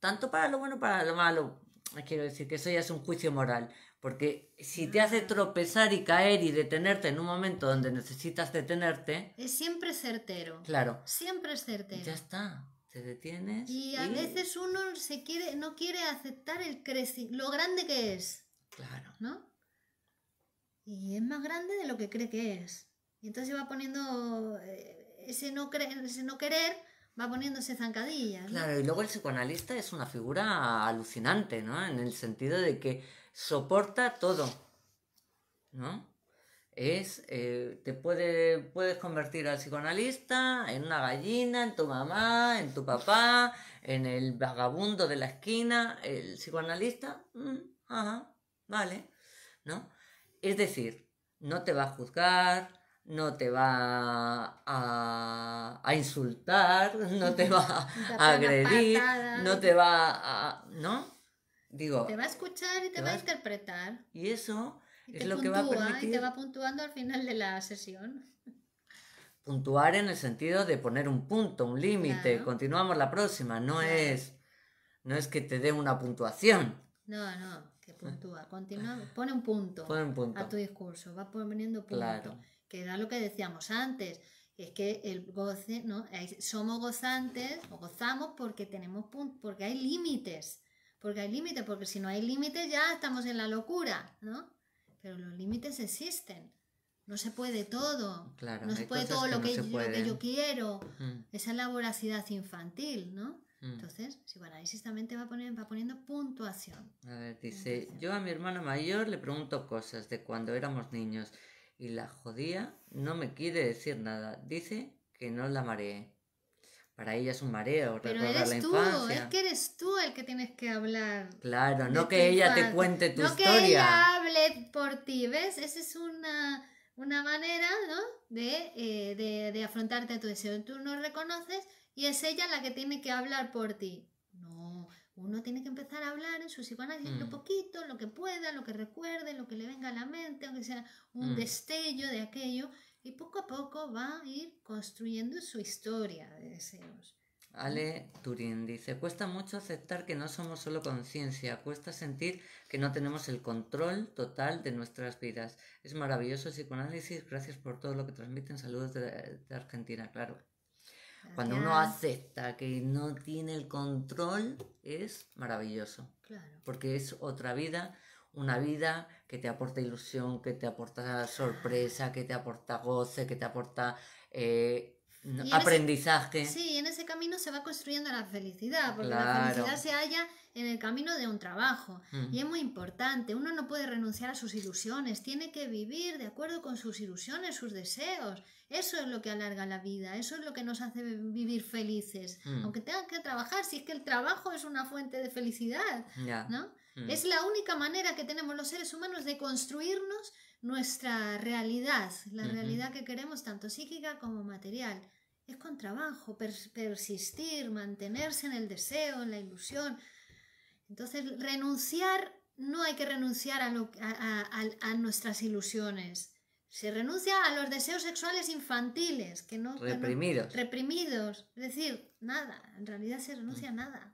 Tanto para lo bueno para lo malo. Ah, quiero decir que eso ya es un juicio moral, porque si te ah. hace tropezar y caer y detenerte en un momento donde necesitas detenerte... Es siempre certero. Claro. Siempre es certero. Ya está te detienes. Y a veces uno se quiere, no quiere aceptar el creci lo grande que es. Claro, ¿no? Y es más grande de lo que cree que es. Y entonces va poniendo eh, ese no, querer, va poniéndose zancadillas. Claro, y luego el psicoanalista es una figura alucinante, ¿no? En el sentido de que soporta todo, ¿no? Es, eh, te puede, puedes convertir al psicoanalista en una gallina, en tu mamá, en tu papá, en el vagabundo de la esquina. El psicoanalista, mm, ajá, ¿vale? ¿No? Es decir, no te va a juzgar, no te va a, a insultar, no te va a agredir, no te va a... ¿No? Digo... Te va a escuchar y te, va a interpretar. Y eso es lo que va a permitir... te va puntuando al final de la sesión. Puntuar en el sentido de poner un punto, un límite, continuamos la próxima, no es... No es que te dé una puntuación. No, no que puntúa, continúa, pone un punto, a tu discurso, va poniendo punto, que da lo que decíamos antes, es que el goce, ¿no? Somos gozantes o gozamos porque tenemos punto, porque hay límites, porque hay límites, porque si no hay límites ya estamos en la locura, ¿no? Pero los límites existen. No se puede todo. no se puede todo lo que, yo, quiero. Esa es voracidad infantil, ¿no? Mm. Entonces, psicoanálisis también te va, poniendo, va poniendo puntuación. A ver, dice, yo a mi hermano mayor le pregunto cosas de cuando éramos niños y la jodía no me quiere decir nada. Dice que no la mareé. Para ella es un mareo Pero eres tú, es que eres tú el que tienes que hablar. Claro, no que ella te cuente tu historia. No que ella hable por ti, ¿ves? Esa es una, una manera, ¿no? De, eh, de, de afrontarte a tu deseo. Tú no reconoces y es ella la que tiene que hablar por ti. No, uno tiene que empezar a hablar en su psicoanálisis lo poquito, lo que pueda, lo que recuerde, lo que le venga a la mente, aunque sea un mm. destello de aquello, y poco a poco va a ir construyendo su historia de deseos. Ale ¿Eh? Turín dice, cuesta mucho aceptar que no somos solo conciencia, cuesta sentir que no tenemos el control total de nuestras vidas. Es maravilloso el psicoanálisis, gracias por todo lo que transmiten, saludos de Argentina, claro. Cuando uno acepta que no tiene el control, es maravilloso. Porque es otra vida, una vida que te aporta ilusión, que te aporta sorpresa, que te aporta goce, que te aporta eh, aprendizaje. sí, en ese camino se va construyendo la felicidad, porque la felicidad se halla en el camino de un trabajo. Y es muy importante, uno no puede renunciar a sus ilusiones, tiene que vivir de acuerdo con sus ilusiones, sus deseos. Eso es lo que alarga la vida, eso es lo que nos hace vivir felices, mm. aunque tengan que trabajar, si es que el trabajo es una fuente de felicidad, ¿no? Mm. Es la única manera que tenemos los seres humanos de construirnos nuestra realidad, la realidad que queremos tanto psíquica como material. Es con trabajo, persistir, mantenerse en el deseo, en la ilusión. Entonces, renunciar, no hay que renunciar a nuestras ilusiones se renuncia a los deseos sexuales infantiles, que no... Reprimidos. reprimidos. Es decir, nada, en realidad se renuncia a mm. nada.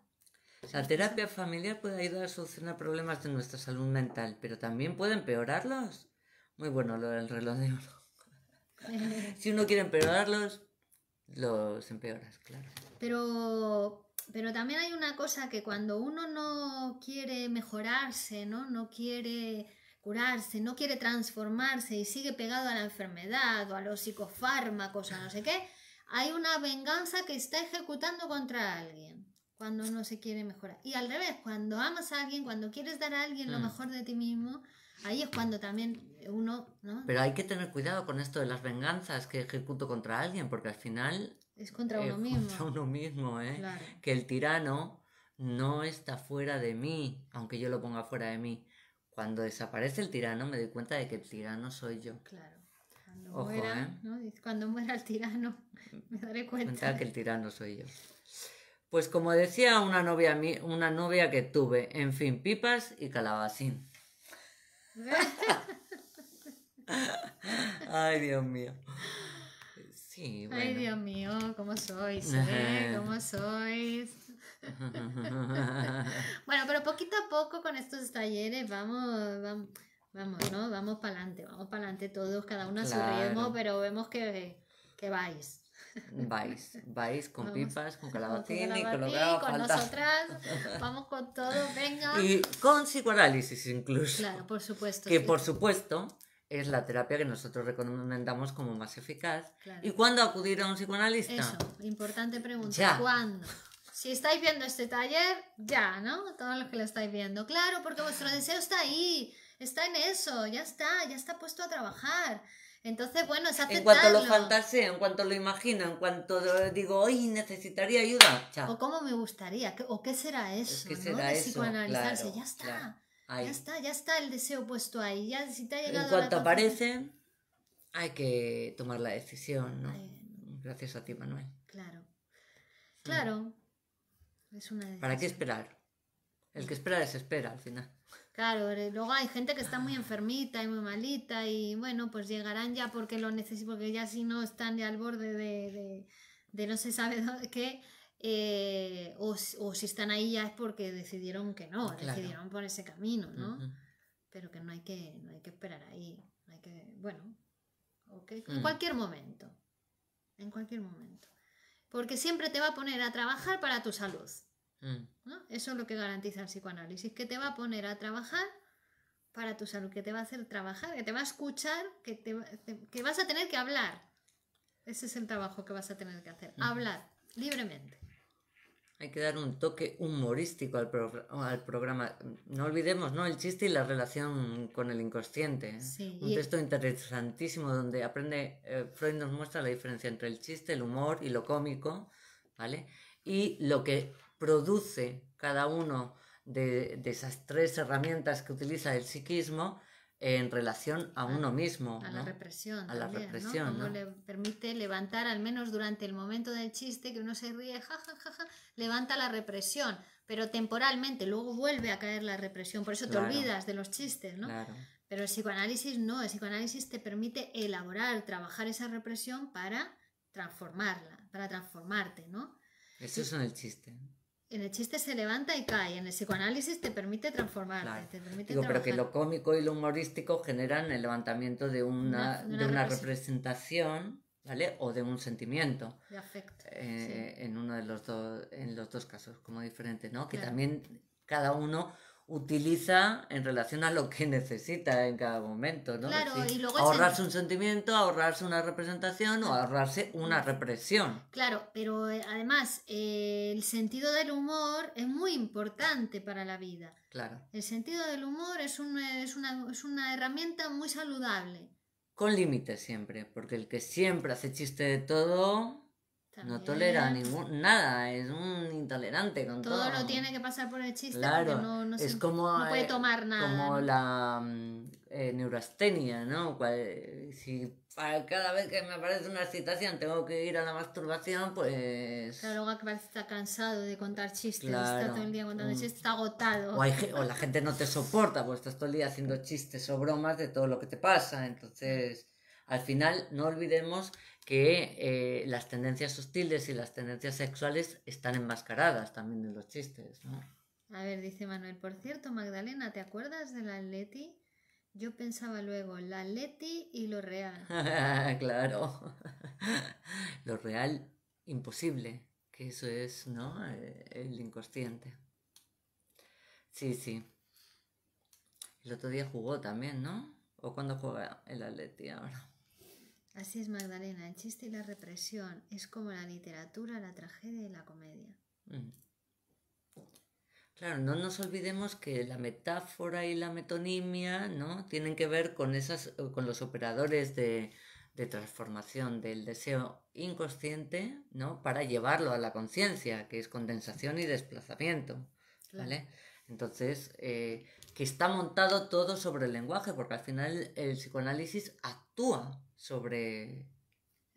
La terapia familiar puede ayudar a solucionar problemas de nuestra salud mental, pero también puede empeorarlos. Muy bueno lo del reloj de oro. si uno quiere empeorarlos, los empeoras, claro. Pero, pero también hay una cosa que cuando uno no quiere mejorarse, ¿no? No quiere curarse, no quiere transformarse y sigue pegado a la enfermedad o a los psicofármacos, a no sé qué, hay una venganza que está ejecutando contra alguien cuando no se quiere mejorar. Y al revés, cuando amas a alguien, cuando quieres dar a alguien lo mm. mejor de ti mismo, ahí es cuando también uno... ¿no? Pero hay que tener cuidado con esto de las venganzas que ejecuto contra alguien, porque al final... Es contra uno mismo. Contra uno mismo, ¿eh? Que el tirano no está fuera de mí, aunque yo lo ponga fuera de mí cuando desaparece el tirano me doy cuenta de que el tirano soy yo. Claro. Cuando, Ojo, muera, ¿eh? cuando muera el tirano me daré cuenta. que el tirano soy yo. Pues como decía una novia, una novia que tuve, en fin, pipas y calabacín. Ay, Dios mío. Sí, bueno. Ay, Dios mío, ¿cómo sois? Eh? ¿Cómo sois? bueno, pero poquito a poco con estos talleres vamos, vamos, vamos ¿no? Vamos para adelante, vamos para adelante todos, cada uno a su ritmo, pero vemos que, que vais. Vais, vais con pipas, con calabacín, y con, lo con nosotras, vamos con todo, venga. Y con psicoanálisis incluso. Claro, por supuesto. Que por supuesto es la terapia que nosotros recomendamos como más eficaz. ¿Y cuándo acudir a un psicoanalista? Eso, importante pregunta. ¿Cuándo? si estáis viendo este taller, ya, ¿no? Todos los que lo estáis viendo. Claro, porque vuestro deseo está ahí, está en eso, ya está, ya está puesto a trabajar. Entonces, bueno, es aceptarlo. En cuanto lo fantaseo, en cuanto lo imagino, en cuanto digo, hoy necesitaría ayuda, O cómo me gustaría, o qué será eso, ¿no? De psicoanalizarse, ya está. Ya está, ya está el deseo puesto ahí. Ya, si te ha llegado en cuanto aparece, hay que tomar la decisión, ¿no? Gracias a ti, Manuel. Claro. Claro, ¿Para qué esperar? El que espera desespera al final. Claro, eh, luego hay gente que está muy enfermita y muy malita y bueno, pues llegarán ya porque lo necesito porque ya si no están ya al borde de, de, no se sabe dónde, qué, eh, o, si están ahí ya es porque decidieron que no, decidieron por ese camino, ¿no? Pero que no hay que, no hay que esperar ahí, hay que, bueno, en mm. cualquier momento, en cualquier momento porque siempre te va a poner a trabajar para tu salud. Mm. Eso es lo que garantiza el psicoanálisis, que te va a poner a trabajar para tu salud, que te va a hacer trabajar, que te va a escuchar, que, te, que vas a tener que hablar. Ese es el trabajo que vas a tener que hacer, hablar libremente. Hay que dar un toque humorístico al, al, programa. No olvidemos, ¿no? El chiste y la relación con el inconsciente. ¿eh? un texto interesantísimo donde aprende, eh, Freud nos muestra la diferencia entre el chiste, el humor y lo cómico, ¿vale? Y lo que produce cada uno de esas tres herramientas que utiliza el psiquismo en relación a uno mismo. A la represión. A la represión. ¿no? le permite levantar, al menos durante el momento del chiste, que uno se ríe, jajaja, levanta la represión, pero temporalmente, luego vuelve a caer la represión, por eso te olvidas de los chistes, ¿no? Pero el psicoanálisis no, el psicoanálisis te permite elaborar, trabajar esa represión para transformarla, para transformarte, ¿no? Eso es en el chiste. En el chiste se levanta y cae, en el psicoanálisis te permite transformar. Digo, pero que lo cómico y lo humorístico generan el levantamiento de una, una, representación, ¿vale? O de un sentimiento. De afecto. Eh, en uno de los dos, en los dos casos, como diferente, ¿no? Que también cada uno utiliza en relación a lo que necesita en cada momento, ¿no? Claro, y luego ahorrarse un sentimiento, ahorrarse una representación o ahorrarse una mm. represión. Claro, pero eh, además eh, el sentido del humor es muy importante para la vida. Claro. El sentido del humor es, eh, es, una, es una herramienta muy saludable. Con límites siempre, porque el que siempre hace chiste de todo, no tolera ningún, nada, es un intolerante con todo. Todo lo tiene que pasar por el chiste no, es como, puede eh, tomar nada. Como la mm, eh, neurastenia, ¿no? Cual, si cada vez que me aparece una excitación tengo que ir a la masturbación, pues... Claro, que parece está cansado de contar chistes, está todo el día contando mm. chistes, está agotado. O, o la gente no te soporta, pues estás todo el día haciendo chistes o bromas de todo lo que te pasa, entonces... Al final, no olvidemos que eh, las tendencias hostiles y las tendencias sexuales están enmascaradas también en los chistes, ¿no? A ver, dice Manuel, por cierto, Magdalena, ¿te acuerdas del Atleti? Yo pensaba luego, la Leti y lo real. claro. lo real, imposible, que eso es, ¿no? Eh, el inconsciente. Sí, sí. El otro día jugó también, ¿no? ¿O cuando juega el Atleti ahora? Así es, Magdalena, el chiste y la represión es como la literatura, la tragedia y la comedia. Mm. Claro, no nos olvidemos que la metáfora y la metonimia ¿no? tienen que ver con, esas, eh, con los operadores de, transformación del deseo inconsciente ¿no? para llevarlo a la conciencia, que es condensación y desplazamiento. ¿vale? Entonces, eh, que está montado todo sobre el lenguaje, porque al final el psicoanálisis actúa sobre,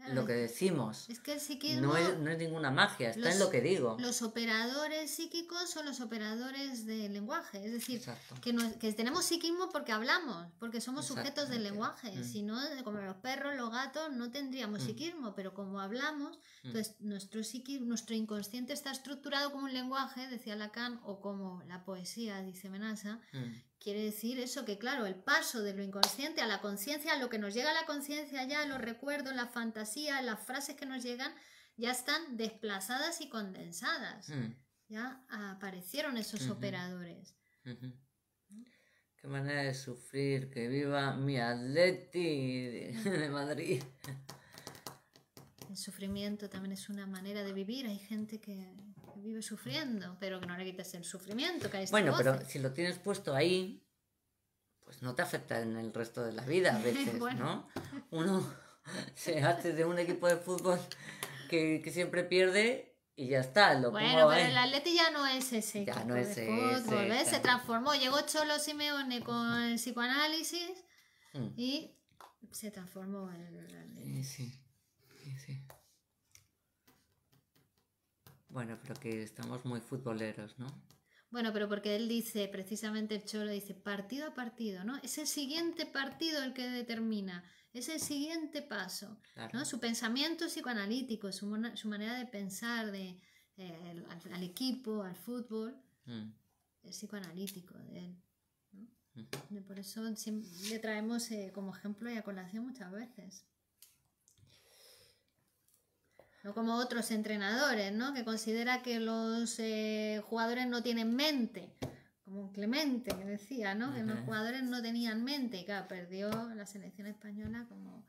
lo que decimos. Es que No es, ninguna magia, está en lo que digo. Los operadores psíquicos son los operadores del lenguaje. Es decir, que, tenemos psiquismo porque hablamos, porque somos sujetos del lenguaje. Mm. Si no, como los perros, los gatos, no tendríamos mm. psiquismo, pero como hablamos, mm. entonces nuestro, nuestro inconsciente está estructurado como un lenguaje, decía Lacan, o como la poesía, dice Menasa, Quiere decir eso que, claro, el paso de lo inconsciente a la conciencia, a lo que nos llega a la conciencia ya, los recuerdos, la fantasía, las frases que nos llegan, ya están desplazadas y condensadas. Mm. Ya aparecieron esos operadores. Qué manera de sufrir, que viva mi atleti de Madrid. El sufrimiento también es una manera de vivir. Hay gente que vive sufriendo, pero que no le quites el sufrimiento. bueno, pero si lo tienes puesto ahí, pues no te afecta en el resto de la vida a veces, Uno se hace de un equipo de fútbol que, siempre pierde y ya está. Lo bueno, pero el Atleti ya no es ese. Ya no Se transformó. Llegó Cholo Simeone con el psicoanálisis mm. y se transformó En el Atleti. sí. sí. Bueno, pero que estamos muy futboleros, ¿no? Bueno, pero porque él dice, precisamente el Cholo dice, partido a partido, ¿no? Es el siguiente partido el que determina, es el siguiente paso, ¿no? Su pensamiento psicoanalítico, su, su manera de pensar de, eh, al, equipo, al fútbol, mm. es psicoanalítico de él. por eso le traemos eh, como ejemplo y a colación muchas veces no como otros entrenadores, ¿no? que considera que los eh, jugadores no tienen mente, como Clemente que decía, ¿no? que los jugadores no tenían mente, y claro, perdió la selección española como...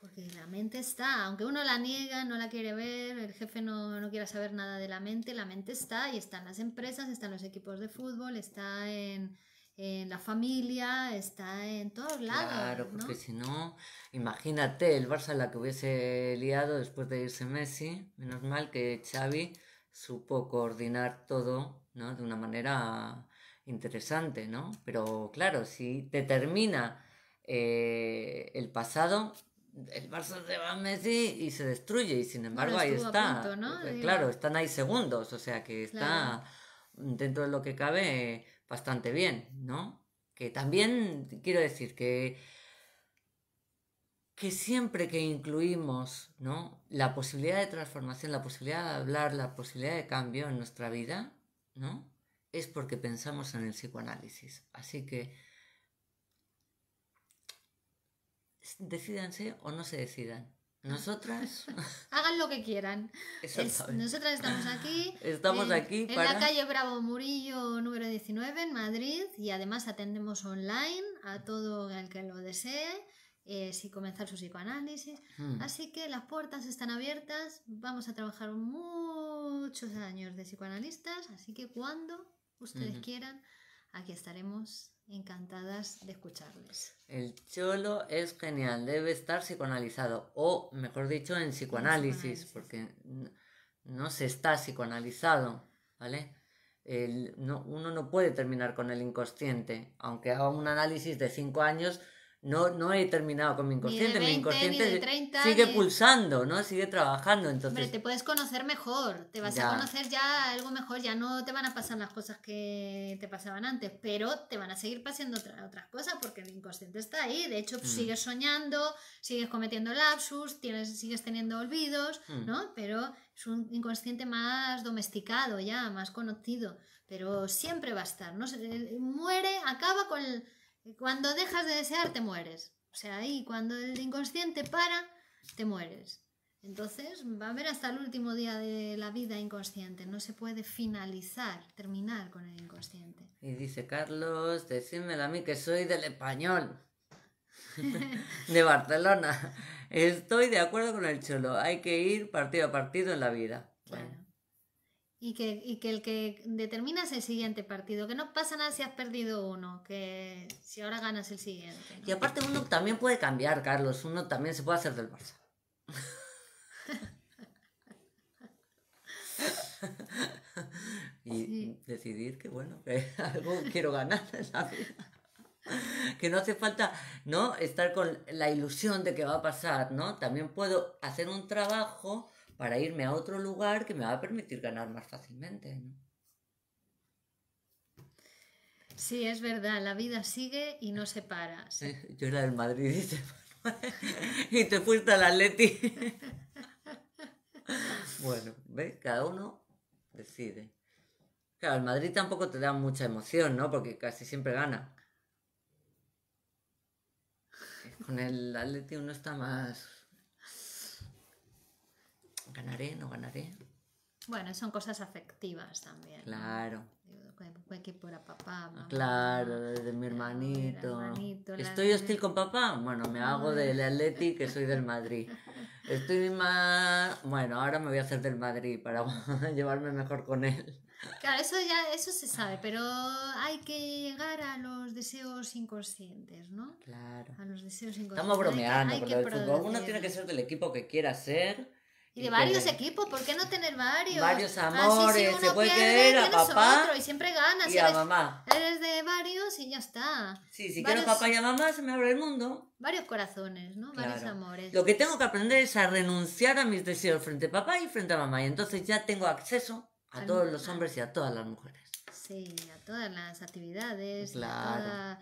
Porque la mente está, aunque uno la niega, no la quiere ver, el jefe no, no quiera saber nada de la mente, la mente está y están las empresas, están los equipos de fútbol, está en, en la familia, está en todos lados. Claro, porque si no, imagínate el Barça la que hubiese liado después de irse Messi. Menos mal que Xavi supo coordinar todo ¿no? de una manera interesante, ¿no? Pero claro, si determina termina eh, el pasado, el Barça se va a Messi y se destruye, y sin embargo ahí está. Eh, claro, están ahí segundos, o sea que está dentro de lo que cabe bastante bien, ¿no? Que también quiero decir que, que siempre que incluimos ¿no? la posibilidad de transformación, la posibilidad de hablar, la posibilidad de cambio en nuestra vida, ¿no? es porque pensamos en el psicoanálisis. Así que decidanse o no se decidan. Nosotras. Hagan lo que quieran. nosotras estamos aquí. Estamos aquí En la calle Bravo Murillo número 19 en Madrid y además atendemos online a todo el que lo desee. Eh, si comenzar su psicoanálisis. Hmm. Así que las puertas están abiertas. Vamos a trabajar muchos años de psicoanalistas. Así que cuando ustedes quieran, aquí estaremos encantadas de escucharles. El cholo es genial, debe estar psicoanalizado, o mejor dicho, en psicoanálisis, porque no se está psicoanalizado, ¿vale? uno no puede terminar con el inconsciente, aunque haga un análisis de cinco años no, no he terminado con mi inconsciente. mi inconsciente sigue pulsando, ¿no? Sigue trabajando. Entonces... te puedes conocer mejor, te vas a conocer ya algo mejor, ya no te van a pasar las cosas que te pasaban antes, pero te van a seguir pasando otras cosas porque el inconsciente está ahí. De hecho, pues, mm. sigues soñando, sigues cometiendo lapsus, sigues teniendo olvidos, mm. ¿no? Pero es un inconsciente más domesticado ya, más conocido, pero siempre va a estar, ¿no? Muere, acaba con... Cuando dejas de desear, te mueres. O sea, ahí cuando el inconsciente para, te mueres. Entonces va a haber hasta el último día de la vida inconsciente. No se puede finalizar, terminar con el inconsciente. Y dice Carlos, decídmelo a mí que soy del español. de Barcelona. Estoy de acuerdo con el cholo. Hay que ir partido a partido en la vida. Bueno y que, y que el que determina es el siguiente partido, que no pasa nada si has perdido uno, que si ahora ganas el siguiente. Y aparte uno también puede cambiar, Carlos, uno también se puede hacer del Barça. y decidir que bueno, que algo quiero ganar en Que no hace falta, ¿no? Estar con la ilusión de que va a pasar, ¿no? También puedo hacer un trabajo para irme a otro lugar que me va a permitir ganar más fácilmente. ¿no? Sí, es verdad, la vida sigue y no se para. Yo era del Madrid y te, y te fuiste al Atleti. bueno, ¿ves? Cada uno decide. Claro, el Madrid tampoco te da mucha emoción, ¿no? Porque casi siempre gana. Con el Atleti uno está más ganaré, no ganaré. Bueno, son cosas afectivas también. Claro. Que a papá. claro, de mi hermanito. ¿Estoy hostil con papá? Bueno, me hago del Atleti, que soy del Madrid. Estoy más. Bueno, ahora me voy a hacer del Madrid para llevarme mejor con él. Claro, eso ya eso se sabe, pero hay que llegar a los deseos inconscientes, ¿no? Claro. A los deseos inconscientes. Estamos bromeando, pero el fútbol uno tiene que ser del equipo que quiera ser y de varios equipos, ¿por qué no tener varios? Varios ah, amores, se puede querer a papá y siempre ganas. Y a mamá. Eres de varios y ya está. Sí, si quiero quiero papá y a mamá se me abre el mundo. Varios corazones, ¿no? Varios amores. Lo que tengo que aprender es a renunciar a mis deseos frente a papá y frente a mamá. Y entonces ya tengo acceso a todos los hombres y a todas las mujeres. Sí, a todas las actividades, a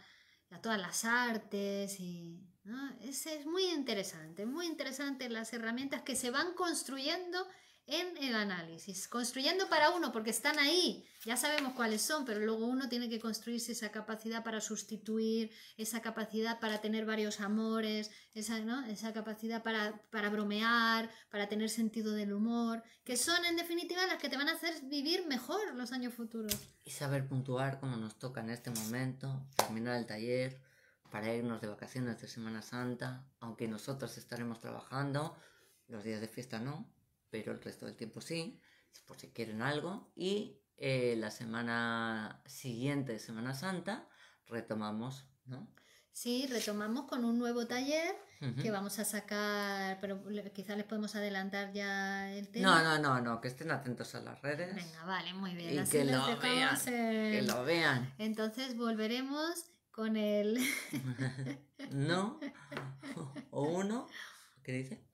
todas las artes y... Ah, es, muy interesante, muy interesante las herramientas que se van construyendo en el análisis, construyendo para uno, porque están ahí, ya sabemos cuáles son, pero luego uno tiene que construirse esa capacidad para sustituir, esa capacidad para tener varios amores, esa, capacidad para, para bromear, para tener sentido del humor, que son en definitiva las que te van a hacer vivir mejor los años futuros. Y saber puntuar como nos toca en este momento, terminar el taller, para irnos de vacaciones de Semana Santa, aunque nosotros estaremos trabajando, los días de fiesta no, pero el resto del tiempo sí, por si quieren algo, y eh, la semana siguiente de Semana Santa retomamos, ¿no? Sí, retomamos con un nuevo taller que vamos a sacar, pero quizás les podemos adelantar ya el tema. No, no, no, no, que estén atentos a las redes. Venga, vale, muy bien. Y que, lo vean, que lo vean. Entonces volveremos con el... no, o uno, ¿qué dice?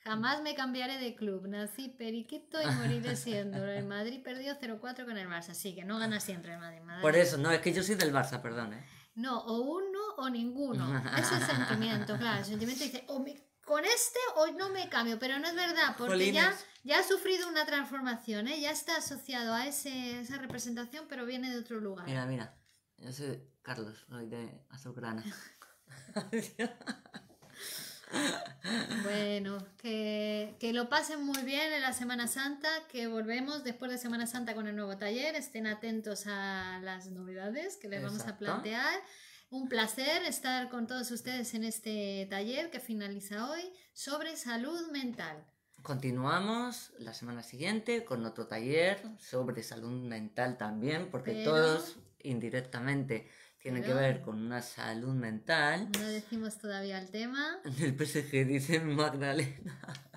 Jamás me cambiaré de club. Nací periquito y moriré siendo. El Madrid perdió 0-4 con el Barça. Así que no gana siempre el Madrid, Por eso, no, es que yo soy del Barça, perdón. ¿eh? No, o uno o ninguno. Es el sentimiento, claro. El sentimiento dice, o me, con este hoy no me cambio. Pero no es verdad, porque ya, ya ha sufrido una transformación. ¿eh? Ya está asociado a ese, esa representación, pero viene de otro lugar. Mira, mira. Yo soy Carlos, soy de Azulgrana. bueno, que, lo pasen muy bien en la Semana Santa, que volvemos después de Semana Santa con el nuevo taller. Estén atentos a las novedades que les vamos a plantear. Un placer estar con todos ustedes en este taller que finaliza hoy sobre salud mental. Continuamos la semana siguiente con otro taller sobre salud mental también, porque todos indirectamente tiene que ver con una salud mental. No decimos todavía el tema. el PSG dice Magdalena.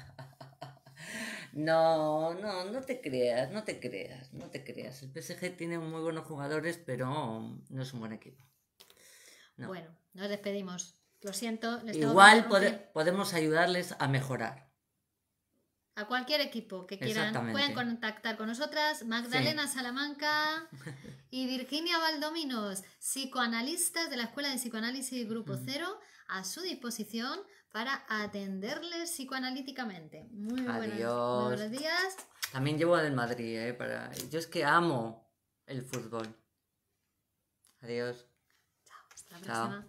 No, no, no te creas, no te creas, no te creas. El PSG tiene muy buenos jugadores, pero no es un buen equipo. Bueno, nos despedimos. Lo siento. Igual podemos ayudarles a mejorar a cualquier equipo que quieran. Pueden contactar con nosotras, Magdalena Salamanca y Virginia Valdominos, psicoanalistas de la Escuela de Psicoanálisis Grupo Cero, a su disposición para atenderles psicoanalíticamente. Muy, buenos, días. También llevo al Madrid, ¿eh? Para... Yo es que amo el fútbol. Adiós. Chao,